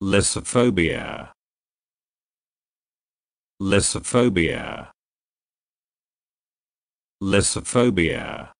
Lysophobia. Lysophobia. Lysophobia.